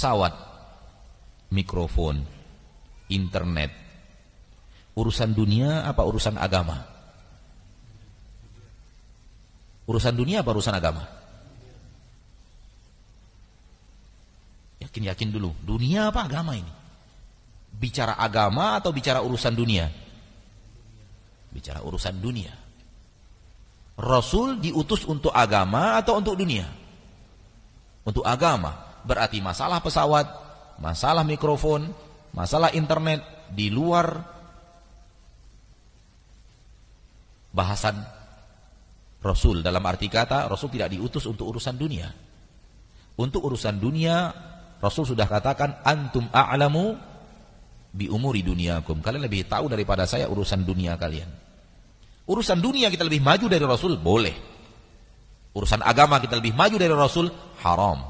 pesawat, mikrofon, internet, urusan dunia apa urusan agama? Urusan dunia apa urusan agama? Yakin-yakin dulu, dunia apa agama ini? Bicara agama atau bicara urusan dunia? Bicara urusan dunia. Rasul diutus untuk agama atau untuk dunia? Untuk agama berarti masalah pesawat, masalah mikrofon, masalah internet di luar bahasan Rasul dalam arti kata Rasul tidak diutus untuk urusan dunia. Untuk urusan dunia Rasul sudah katakan antum a'lamu bi umuri dunyakum. Kalian lebih tahu daripada saya urusan dunia kalian. Urusan dunia kita lebih maju dari Rasul boleh. Urusan agama kita lebih maju dari Rasul haram.